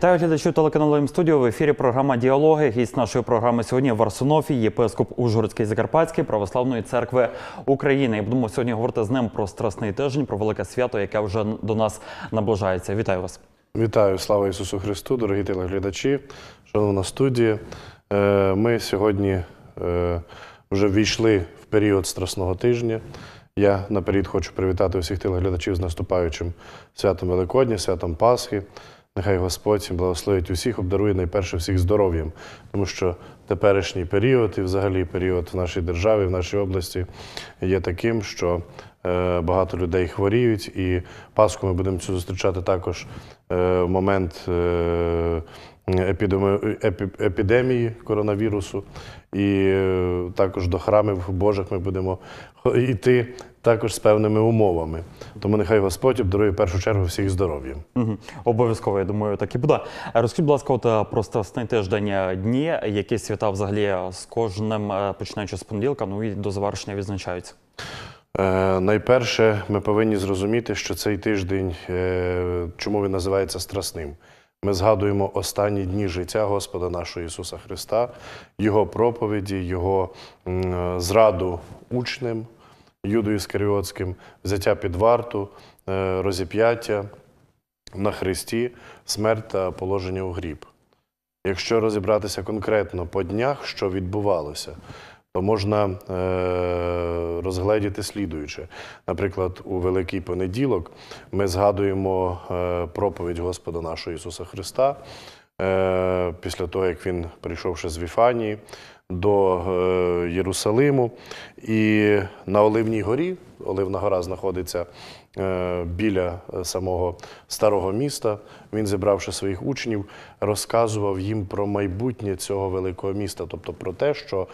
Вітаю глядачів телеканалу М-студіо. В ефірі програма Діалоги. Гість нашої програми сьогодні в Арсенофі, єпископ Ужгородський Закарпатський православної церкви України. І будемо сьогодні говорити з ним про страсний тиждень, про велике свято, яке вже до нас наближається. Вітаю вас! Вітаю, слава Ісусу Христу, дорогі телеглядачі, шановна студія. Е, ми сьогодні е, вже ввійшли в період страсного тижня. Я наперед хочу привітати усіх телеглядачів з наступаючим святом Великодня, святом Пасхи. Нехай Господь благословить усіх, обдарує найперше всіх здоров'ям, тому що теперішній період і взагалі період в нашій державі, в нашій області є таким, що е, багато людей хворіють, і Пасху ми будемо цю зустрічати також е, в момент е, епідемії коронавірусу, і е, також до храмів Божих ми будемо йти також з певними умовами. Тому нехай Господь обдарує в першу чергу всіх здоров'ям. Угу. Обов'язково я думаю, так і буде. Е, розкажіть, будь ласка, от е, просто останні тиждень дні, які свята взагалі з кожним починаючи з понеділка, ну і до завершення відзначаються. Е, найперше, ми повинні зрозуміти, що цей тиждень, е, чому він називається страсним. Ми згадуємо останні дні життя Господа нашого Ісуса Христа, Його проповіді, Його зраду учнем Юду Іскаріотським, взяття під варту, е, розіп'яття на Христі, смерть та положення у гріб. Якщо розібратися конкретно по днях, що відбувалося, то можна е, розгледіти слідуюче. Наприклад, у Великий понеділок ми згадуємо е, проповідь Господа нашого Ісуса Христа е, після того, як Він прийшовши з Віфанії, до е, Єрусалиму. І на Оливній горі, Оливна гора знаходиться е, біля е, самого старого міста. Він, зібравши своїх учнів, розказував їм про майбутнє цього великого міста, тобто про те, що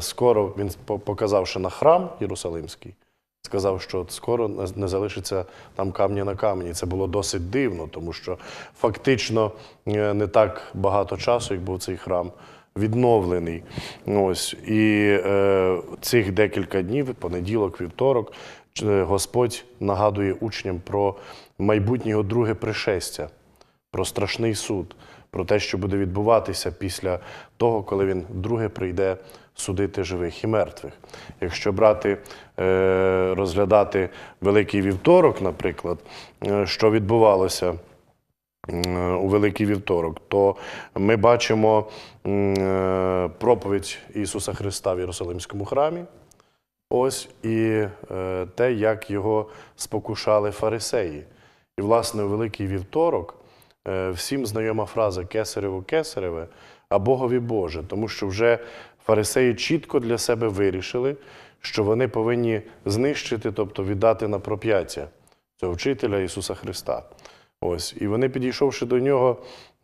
скоро він показавши на храм Єрусалимський. Сказав, що скоро не залишиться там камня на камені. Це було досить дивно, тому що фактично не так багато часу, як був цей храм відновлений. Ось і е, цих декілька днів, понеділок, вівторок, е, Господь нагадує учням про майбутнє друге пришестя, про страшний суд, про те, що буде відбуватися після того, коли він друге прийде судити живих і мертвих. Якщо брати, е, розглядати Великий вівторок, наприклад, е, що відбувалося у Великий вівторок, то ми бачимо е, проповідь Ісуса Христа в Єрусалимському храмі. Ось і е, те, як його спокушали фарисеї. І, власне, у Великий вівторок е, всім знайома фраза кесарево Кесареве а Богові Боже, тому що вже фарисеї чітко для себе вирішили, що вони повинні знищити, тобто віддати на проп'яття цього вчителя Ісуса Христа. Ось. І вони, підійшовши до нього,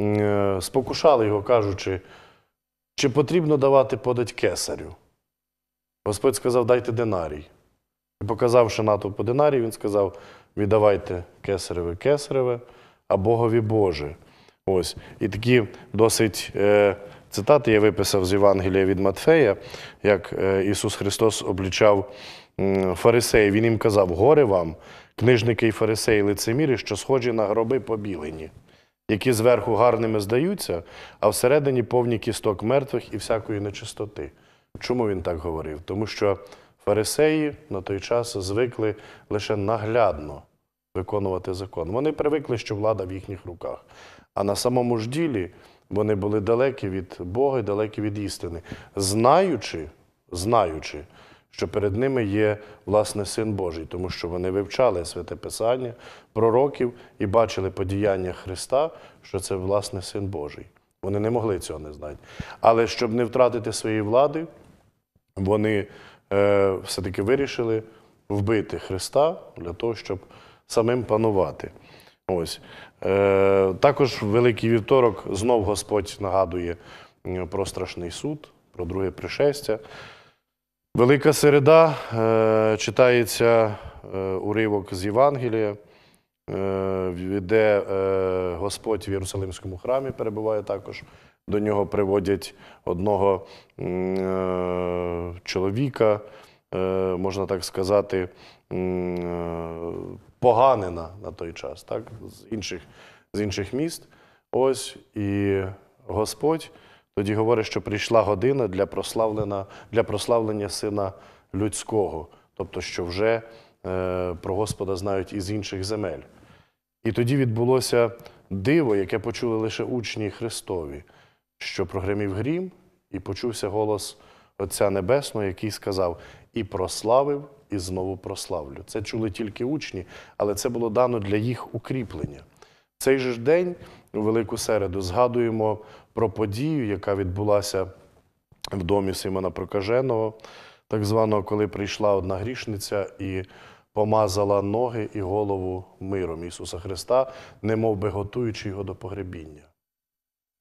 е, спокушали його, кажучи, чи потрібно давати подать кесарю? Господь сказав, дайте динарій. І показавши натовпу динарій, він сказав: віддавайте кесареве кесареве, а Богові Боже. Ось. І такі досить е, цитати я виписав з Євангелія від Матфея, як е, Ісус Христос облічав фарисеї, він їм казав: горе вам, книжники і фарисеї, лицеміри, що схожі на гроби побілені, які зверху гарними здаються, а всередині повні кісток мертвих і всякої нечистоти. Чому він так говорив? Тому що фарисеї на той час звикли лише наглядно виконувати закон. Вони привикли, що влада в їхніх руках. А на самому ж ділі вони були далекі від Бога і далекі від істини, знаючи, знаючи, що перед ними є власне син Божий, тому що вони вивчали святе Писання пророків і бачили подіяння Христа, що це власне син Божий. Вони не могли цього не знати. Але щоб не втратити своєї влади, вони е, все-таки вирішили вбити Христа для того, щоб самим панувати. Ось. Е, Також Великий вівторок знов Господь нагадує про страшний суд, про друге пришестя. Велика середа е, читається е, уривок з Євангелія, е, де Господь в Єрусалимському храмі перебуває також. До нього приводять одного чоловіка, можна так сказати, поганина на той час, так, з інших з інших міст. Ось і Господь тоді говорить, що прийшла година для прославлення, для прославлення сина людського, тобто, що вже е, про Господа знають із інших земель. І тоді відбулося диво, яке почули лише учні Христові, що прогремів грім, і почувся голос Отця Небесного, який сказав: І прославив, і знову прославлю. Це чули тільки учні, але це було дано для їх укріплення. Цей же день Велику середу згадуємо про подію, яка відбулася в домі Симона Прокаженого, так званого, коли прийшла одна грішниця і помазала ноги і голову миром Ісуса Христа, немов би готуючи його до погребіння.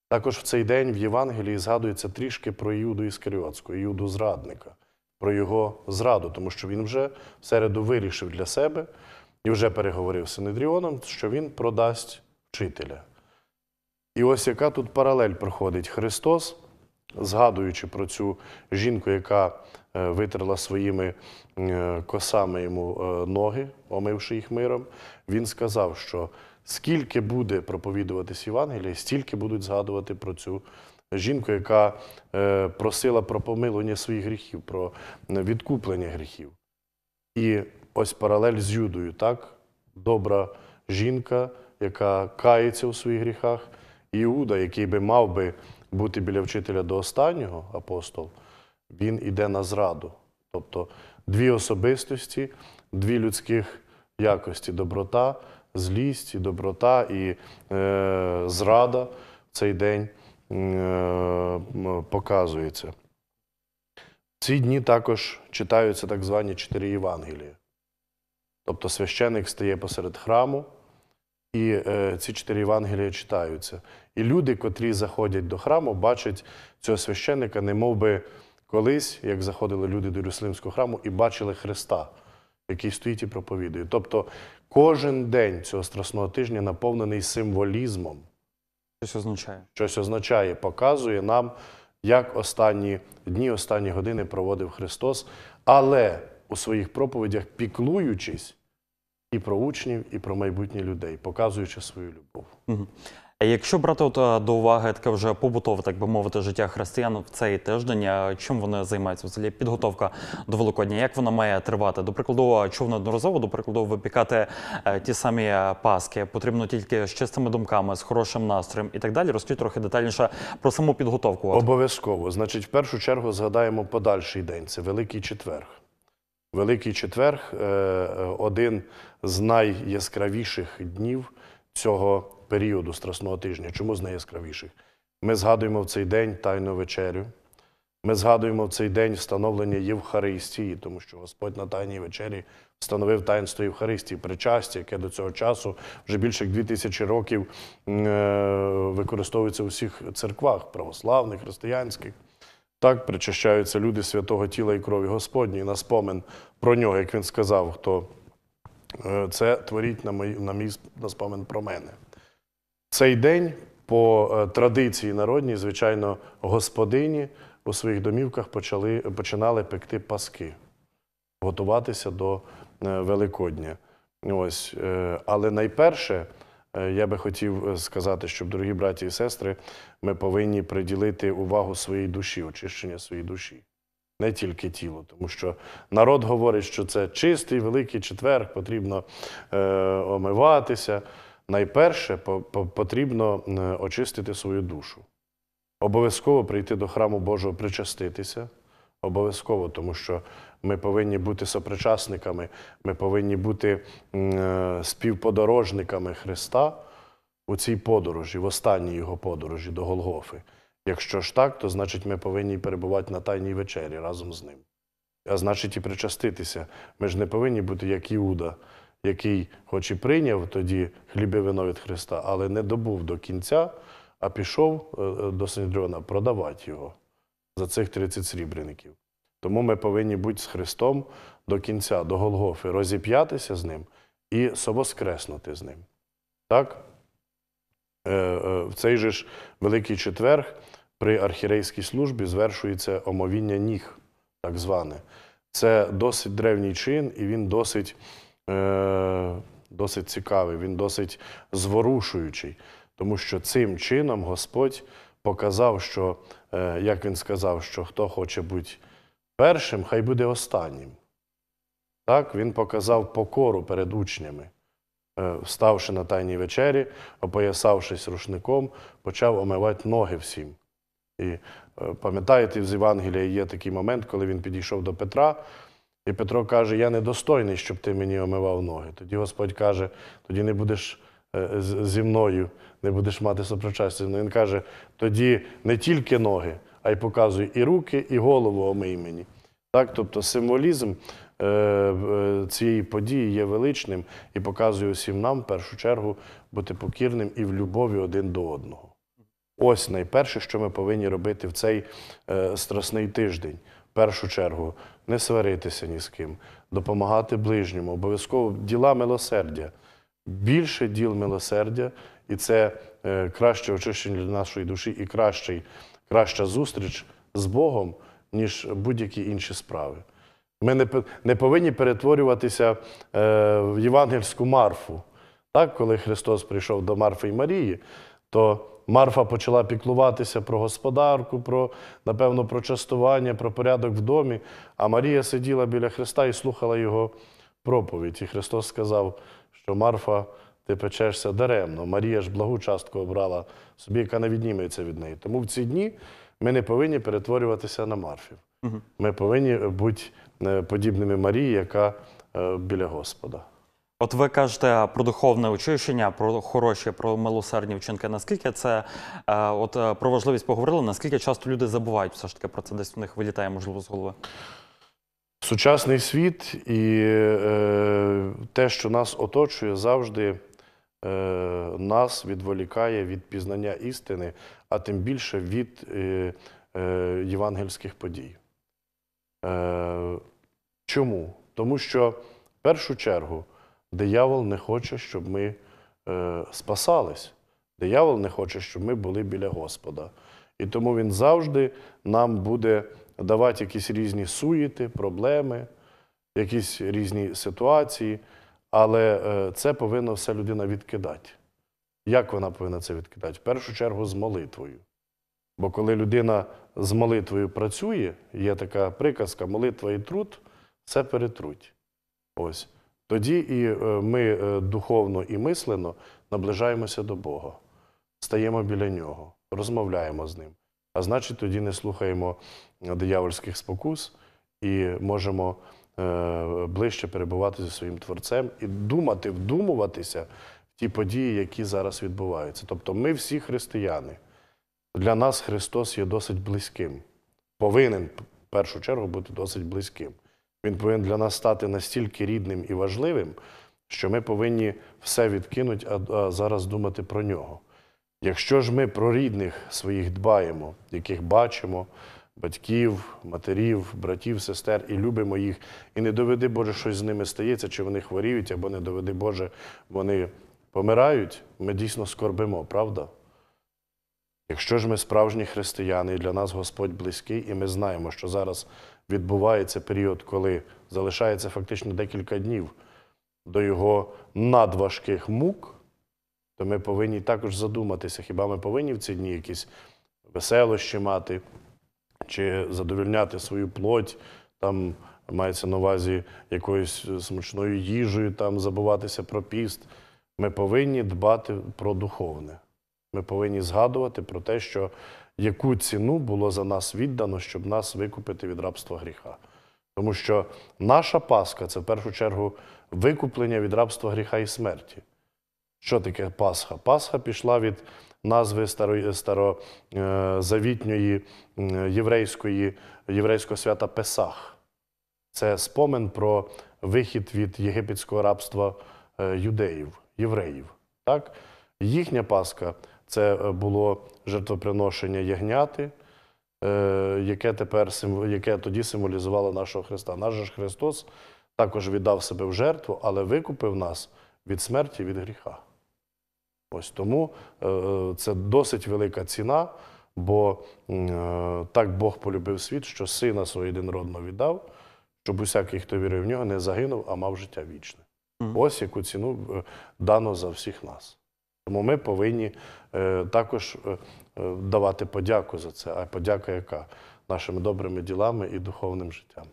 Також в цей день в Євангелії згадується трішки про Іуду Іскаріотську, Іуду зрадника, про його зраду, тому що він вже в середу вирішив для себе і вже переговорив з Синедріоном, що він продасть вчителя. І ось яка тут паралель проходить Христос, згадуючи про цю жінку, яка е, витерла своїми е, косами йому е, ноги, омивши їх миром, він сказав, що скільки буде проповідуватись Євангеліє, стільки будуть згадувати про цю жінку, яка просила про помилування своїх гріхів, про відкуплення гріхів. І ось паралель з Юдою, так? Добра жінка, яка кається у своїх гріхах. Іуда, який би мав би бути біля вчителя до останнього апостол, він іде на зраду. Тобто дві особистості, дві людських якості доброта, злість, доброта і е, зрада в цей день е, показується. Ці дні також читаються так звані чотири Євангелії. Тобто священик стає посеред храму, і е, ці чотири Євангелія читаються. І люди, котрі заходять до храму, бачать цього священника, не мов би колись, як заходили люди до Єрусалимського храму і бачили Христа, який стоїть і проповідує. Тобто кожен день цього страсного тижня наповнений символізмом. Щось означає. Щось означає, показує нам, як останні дні, останні години проводив Христос, але у своїх проповідях піклуючись. І про учнів, і про майбутні людей, показуючи свою любов. Угу. Якщо брати от е, до уваги таке вже побутове, так би мовити, життя християн в цей тиждень, е, чим вони займаються взагалі підготовка до Великодня, як вона має тривати? До прикладу, е, чув одноразово, до прикладу, випікати ті самі паски, потрібно тільки з чистими думками, з хорошим настроєм і так далі. Розкажіть трохи детальніше про саму підготовку. Обов'язково, значить, в першу чергу згадаємо подальший день. Це Великий Четверг. Великий четверг один з найяскравіших днів цього періоду Страсного тижня, чому з найяскравіших? Ми згадуємо в цей день Тайну вечерю. Ми згадуємо в цей день встановлення Євхаристії, тому що Господь на Тайній вечері встановив таїнство Євхаристії, причастя, яке до цього часу вже більше як 2000 років е, використовується у всіх церквах православних, християнських. Так причащаються люди святого тіла і крові Господні на спомин про нього, як він сказав, хто. Е, це творіть на мій, на мій на спомин про мене. Цей день по е, традиції народній, звичайно, господині у своїх домівках почали, починали пекти паски, готуватися до е, Великодня. Ось. Але найперше. Я би хотів сказати, щоб, дорогі браті і сестри, ми повинні приділити увагу своїй душі, очищення своїй душі не тільки тіло, тому що народ говорить, що це чистий великий четвер, потрібно е, омиватися. Найперше по, по, потрібно е, очистити свою душу. Обов'язково прийти до храму Божого, причаститися. Обов'язково, тому що ми повинні бути сопричасниками, ми повинні бути е, співподорожниками Христа у цій подорожі, в останній його подорожі до Голгофи. Якщо ж так, то значить ми повинні перебувати на тайній вечері разом з ним. А значить, і причаститися. Ми ж не повинні бути як Іуда, який, хоч і прийняв тоді хліб і вино від Христа, але не добув до кінця, а пішов е, е, до Синдріона продавати його за цих 30 срібреників. Тому ми повинні бути з Христом до кінця, до Голгофи, розіп'ятися з ним і совоскреснути з ним. Так? Е, е, в цей же ж Великий Четверг при архірейській службі звершується омовіння ніг, так зване. Це досить древній чин, і він досить е, досить цікавий, він досить зворушуючий, тому що цим чином Господь показав, що, як він сказав, що хто хоче бути першим, хай буде останнім. Так, Він показав покору перед учнями. Е, вставши на тайній вечері, опоясавшись рушником, почав омивати ноги всім. І е, пам'ятаєте, з Євангелія є такий момент, коли він підійшов до Петра, і Петро каже: Я недостойний, щоб ти мені омивав ноги. Тоді Господь каже: тоді не будеш е, зі мною, не будеш мати сопрочастя. Ну, він каже: тоді не тільки ноги, а й показуй і руки, і голову омий мені. Так, Тобто символізм Е, е, цієї події є величним і показує усім нам в першу чергу бути покірним і в любові один до одного. Ось найперше, що ми повинні робити в цей е, страсний тиждень. В першу чергу не сваритися ні з ким, допомагати ближньому, обов'язково діла милосердя. Більше діл милосердя, і це краще очищення для нашої душі і кращий, краща зустріч з Богом, ніж будь-які інші справи. Ми не повинні перетворюватися е, в євангельську марфу. Так, Коли Христос прийшов до Марфи і Марії, то Марфа почала піклуватися про господарку, про, напевно, про частування, про порядок в домі, а Марія сиділа біля Христа і слухала Його проповідь. І Христос сказав, що Марфа, ти печешся даремно. Марія ж благу частку обрала собі, яка не відніметься від неї. Тому в ці дні ми не повинні перетворюватися на марфів. Ми повинні бути Е, подібними Марії, яка е, біля Господа. От ви кажете про духовне очищення, про хороші, про милосердні вчинки. Наскільки це е, от про важливість поговорили? Наскільки часто люди забувають все ж таки про це десь у них вилітає, можливо, з голови? Сучасний світ і е, те, що нас оточує, завжди е, нас відволікає від пізнання істини, а тим більше від е, е, євангельських подій. Е, Чому? Тому що в першу чергу диявол не хоче, щоб ми е, спасались. Диявол не хоче, щоб ми були біля Господа. І тому він завжди нам буде давати якісь різні суїти, проблеми, якісь різні ситуації. Але е, це повинна вся людина відкидати. Як вона повинна це відкидати? В першу чергу з молитвою. Бо коли людина з молитвою працює, є така приказка молитва і труд. Це перетруть. Ось. Тоді і е, ми е, духовно і мислено наближаємося до Бога, стаємо біля Нього, розмовляємо з Ним. А значить, тоді не слухаємо е, диявольських спокус і можемо ближче перебувати зі своїм творцем і думати, вдумуватися в ті події, які зараз відбуваються. Тобто, ми всі християни. Для нас Христос є досить близьким, повинен в першу чергу бути досить близьким. Він повинен для нас стати настільки рідним і важливим, що ми повинні все відкинути, а зараз думати про нього. Якщо ж ми про рідних своїх дбаємо, яких бачимо, батьків, матерів, братів, сестер і любимо їх, і не доведи Боже, щось з ними стається, чи вони хворіють, або не доведи Боже, вони помирають, ми дійсно скорбимо, правда? Якщо ж ми справжні християни, і для нас Господь близький, і ми знаємо, що зараз відбувається період, коли залишається фактично декілька днів до його надважких мук, то ми повинні також задуматися, хіба ми повинні в ці дні якісь веселощі мати чи задовільняти свою плоть, там мається на увазі якоюсь смачною їжею, там забуватися про піст. Ми повинні дбати про духовне. Ми повинні згадувати про те, що яку ціну було за нас віддано, щоб нас викупити від рабства гріха. Тому що наша Пасха це в першу чергу викуплення від рабства гріха і смерті. Що таке Пасха? Пасха пішла від назви старозавітньої е, єврейської, єврейського свята Песах. Це спомен про вихід від єгипетського рабства е, юдеїв, євреїв. Так? Їхня Пасха – це е, було жертвоприношення ягняти, е, яке тепер яке тоді символізувало нашого Христа. Наш же Христос також віддав себе в жертву, але викупив нас від смерті від гріха. Ось тому е, це досить велика ціна, бо так Бог полюбив світ, що сина свого єдинородного віддав, щоб усякий, хто вірив в нього, не загинув, а мав життя вічне. Ось яку ціну дано за всіх нас. Тому ми повинні е, також е, е, давати подяку за це. А подяка яка нашими добрими ділами і духовним життям.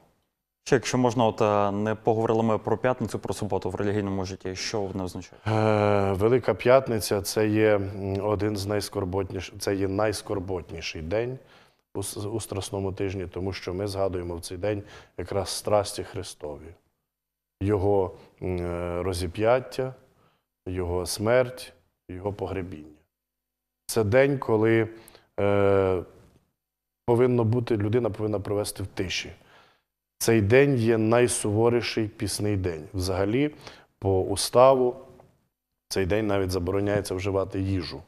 Ще якщо можна, от не поговорили ми про п'ятницю, про суботу в релігійному житті. Що вона означає? Е, Велика п'ятниця це є один з найскорботніших, це є найскорботніший день у, у страсному тижні, тому що ми згадуємо в цей день якраз страсті Христові, його розіп'яття, його смерть його погребіння. Це день, коли е, повинно бути, людина повинна провести в тиші. Цей день є найсуворіший пісний день. Взагалі, по уставу, цей день навіть забороняється вживати їжу.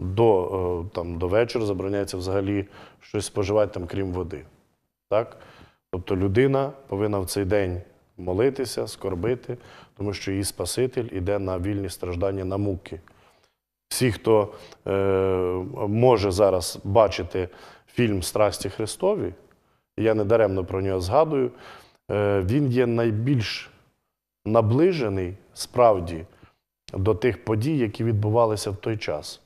До е, там, до вечора забороняється взагалі щось споживати, там, крім води. Так? Тобто людина повинна в цей день молитися, скорбити, тому що її Спаситель іде на вільні страждання на муки. Всі, хто е, може зараз бачити фільм Страсті Христові, я не даремно про нього згадую, е, він є найбільш наближений справді до тих подій, які відбувалися в той час.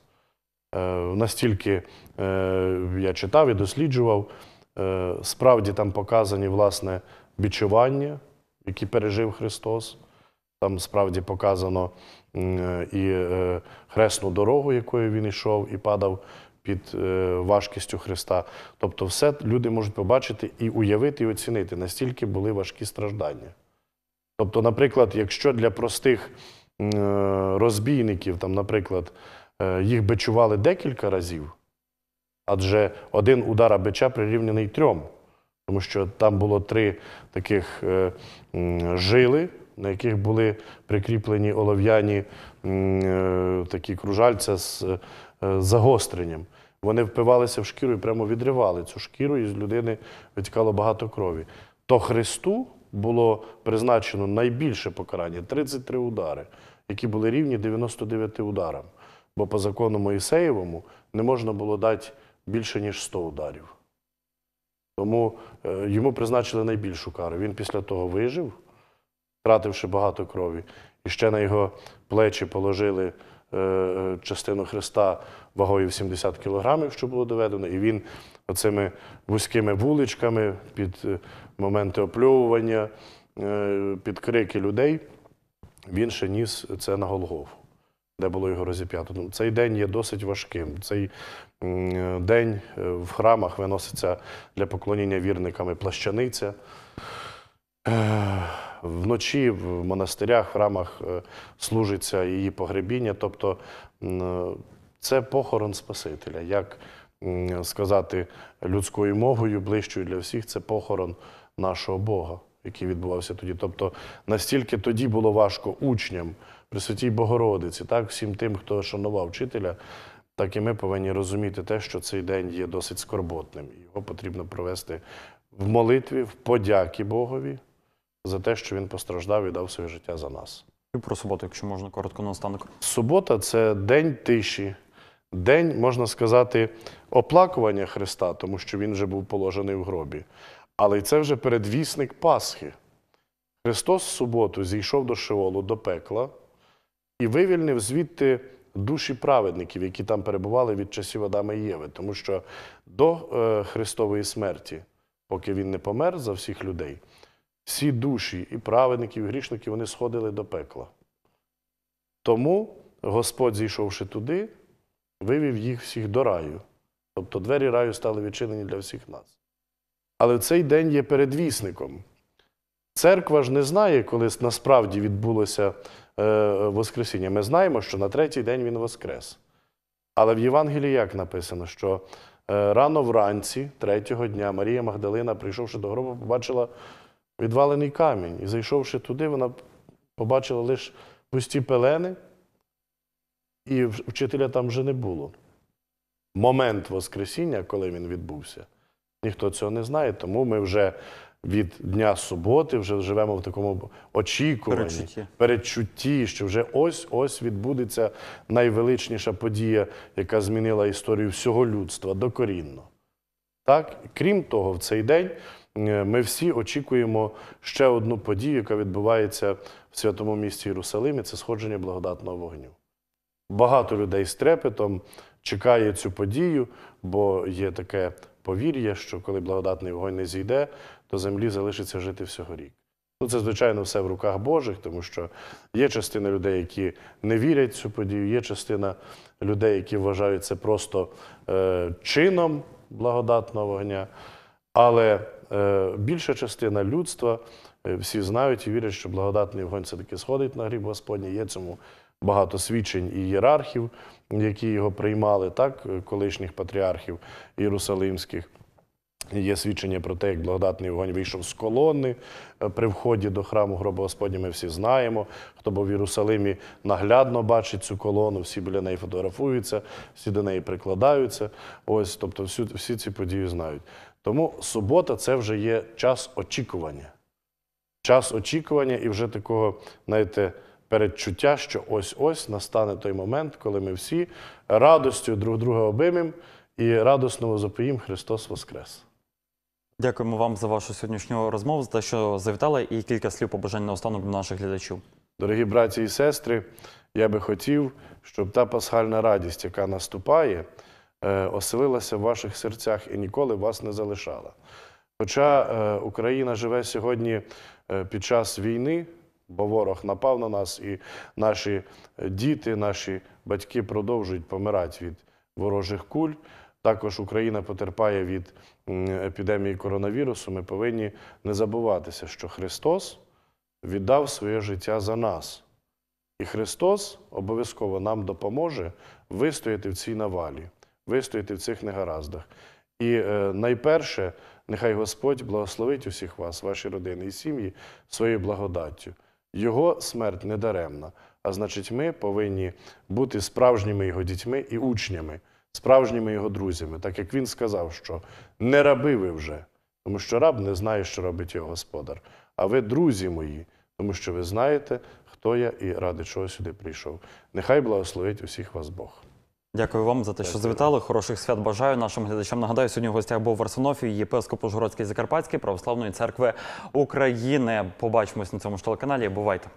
Е, настільки е, я читав і досліджував, е, справді там показані власне, бічування, які пережив Христос. Там справді показано і е, хресну дорогу, якою він йшов, і падав під е, важкістю Христа. Тобто, все люди можуть побачити і уявити, і оцінити, настільки були важкі страждання. Тобто, наприклад, якщо для простих е, розбійників, там, наприклад, їх бичували декілька разів, адже один удар бича прирівняний трьом, тому що там було три таких жили на яких були прикріплені олов'яні е, такі кружальця з е, загостренням. Вони впивалися в шкіру і прямо відривали цю шкіру, і з людини витікало багато крові. То Христу було призначено найбільше покарання 33 удари, які були рівні 99 ударам. Бо по закону Моїсеєвому не можна було дати більше, ніж 100 ударів. Тому е, йому призначили найбільшу кару. Він після того вижив втративши багато крові. І ще на його плечі положили е, е, частину хреста вагою в 70 кілограмів, що було доведено, і він оцими вузькими вуличками під е, моменти оплювання, під крики людей, він ще ніс це на Голгофу, де було його розіп'ято. Ну, цей день є досить важким. Цей день в храмах виноситься для поклоніння вірниками плащаниця. Вночі в монастирях, в храмах е, служиться її погребіння. Тобто е, це похорон Спасителя. Як сказати людською мовою, ближчою для всіх, це похорон нашого Бога, який відбувався тоді. Тобто настільки тоді було важко учням при Святій Богородиці, так всім тим, хто шанував вчителя, так і ми повинні розуміти те, що цей день є досить скорботним. Його потрібно провести в молитві, в подяки Богові за те, що він постраждав і дав своє життя за нас. І про суботу, якщо можна коротко на останок. Субота це день тиші, день, можна сказати, оплакування Христа, тому що він вже був положений в гробі. Але це вже передвісник Пасхи. Христос в суботу зійшов до Шеолу, до пекла і вивільнив звідти душі праведників, які там перебували від часів Адама і Єви, тому що до е, Христової смерті, поки він не помер за всіх людей всі душі і праведників, і грішників, вони сходили до пекла. Тому Господь, зійшовши туди, вивів їх всіх до раю. Тобто двері раю стали відчинені для всіх нас. Але цей день є передвісником. Церква ж не знає, коли насправді відбулося е, Воскресіння. Ми знаємо, що на третій день Він Воскрес. Але в Євангелії як написано, що е, рано вранці, третього дня, Марія Магдалина, прийшовши до гробу, побачила відвалений камінь. І зайшовши туди, вона побачила лише пусті пелени, і вчителя там вже не було. Момент Воскресіння, коли він відбувся, ніхто цього не знає, тому ми вже від дня суботи вже живемо в такому очікуванні, передчутті, передчутті що вже ось-ось відбудеться найвеличніша подія, яка змінила історію всього людства докорінно. Так, Крім того, в цей день. Е, ми всі очікуємо ще одну подію, яка відбувається в святому місті Єрусалимі це сходження благодатного вогню. Багато людей з трепетом чекає цю подію, бо є таке повір'я, що коли благодатний вогонь не зійде, то землі залишиться жити всього рік. Ну, Це, звичайно, все в руках Божих, тому що є частина людей, які не вірять в цю подію, є частина людей, які вважають це просто е, чином благодатного вогня. Але Е, більша частина людства е, всі знають і вірять, що благодатний вогонь все таки сходить на гріб Господній. Є цьому багато свідчень і єрархів, які його приймали, так, е, колишніх патріархів єрусалимських. Є свідчення про те, як благодатний вогонь вийшов з колони при вході до храму гроба Господня. Ми всі знаємо. Хто був в Єрусалимі наглядно бачить цю колону, всі біля неї фотографуються, всі до неї прикладаються. Ось, тобто, всі ці події знають. Тому субота це вже є час очікування. Час очікування і вже такого, знаєте, передчуття, що ось-ось настане той момент, коли ми всі радостю друг друга обимемо і радосно возопоїм Христос Воскрес. Дякуємо вам за вашу сьогоднішню розмову, за те, що завітали, і кілька слів побажань на останок до наших глядачів. Дорогі браті і сестри, я би хотів, щоб та пасхальна радість, яка наступає. Е, оселилася в ваших серцях і ніколи вас не залишала. Хоча е, Україна живе сьогодні е, під час війни, бо ворог напав на нас, і наші діти, наші батьки продовжують помирати від ворожих куль. Також Україна потерпає від епідемії коронавірусу. Ми повинні не забуватися, що Христос віддав своє життя за нас. І Христос обов'язково нам допоможе вистояти в цій навалі вистояти в цих негараздах. І е, найперше, нехай Господь благословить усіх вас, ваші родини і сім'ї, своєю благодаттю. Його смерть не даремна, а значить, ми повинні бути справжніми його дітьми і учнями, справжніми його друзями, так як він сказав, що не раби ви вже, тому що раб не знає, що робить його господар. А ви друзі мої, тому що ви знаєте, хто я і ради чого сюди прийшов. Нехай благословить усіх вас Бог. Дякую вам за те, що завітали. Хороших свят бажаю нашим глядачам. Нагадаю, сьогодні в гостях був Варсонофій, єпископ Ужгородської Закарпатської православної церкви України. Побачимось на цьому ж телеканалі. Бувайте.